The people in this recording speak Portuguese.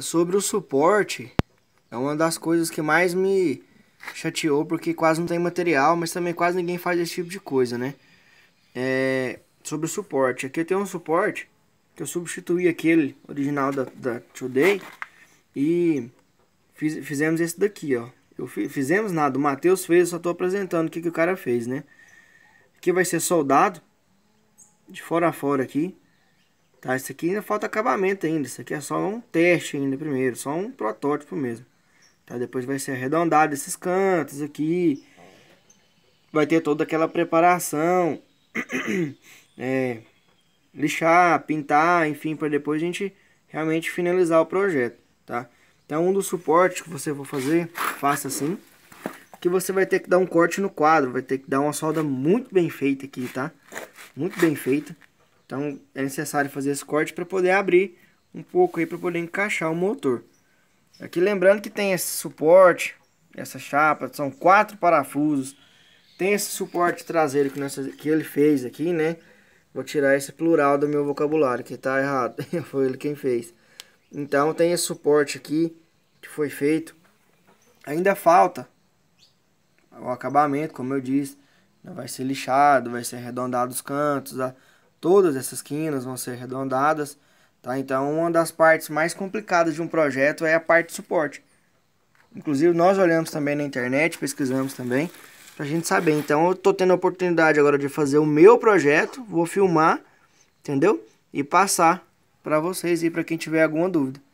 Sobre o suporte, é uma das coisas que mais me chateou, porque quase não tem material, mas também quase ninguém faz esse tipo de coisa, né? É, sobre o suporte. Aqui eu tenho um suporte que eu substituí aquele original da, da Today e fiz, fizemos esse daqui, ó. Eu fiz, fizemos nada, o Matheus fez, eu só tô apresentando o que, que o cara fez, né? Aqui vai ser soldado, de fora a fora aqui. Tá, isso aqui ainda falta acabamento ainda. Isso aqui é só um teste ainda primeiro, só um protótipo mesmo. Tá, depois vai ser arredondado esses cantos aqui. Vai ter toda aquela preparação. é, lixar, pintar, enfim, para depois a gente realmente finalizar o projeto, tá? Então um dos suportes que você for fazer, faça assim, que você vai ter que dar um corte no quadro, vai ter que dar uma solda muito bem feita aqui, tá? Muito bem feita. Então é necessário fazer esse corte para poder abrir um pouco aí para poder encaixar o motor. Aqui lembrando que tem esse suporte, essa chapa, são quatro parafusos. Tem esse suporte traseiro que, nós, que ele fez aqui, né? Vou tirar esse plural do meu vocabulário, que tá errado. foi ele quem fez. Então tem esse suporte aqui, que foi feito. Ainda falta o acabamento, como eu disse. Vai ser lixado, vai ser arredondado os cantos, a... Todas essas quinas vão ser arredondadas, tá? Então, uma das partes mais complicadas de um projeto é a parte de suporte. Inclusive, nós olhamos também na internet, pesquisamos também, pra gente saber. Então, eu tô tendo a oportunidade agora de fazer o meu projeto, vou filmar, entendeu? E passar para vocês e para quem tiver alguma dúvida.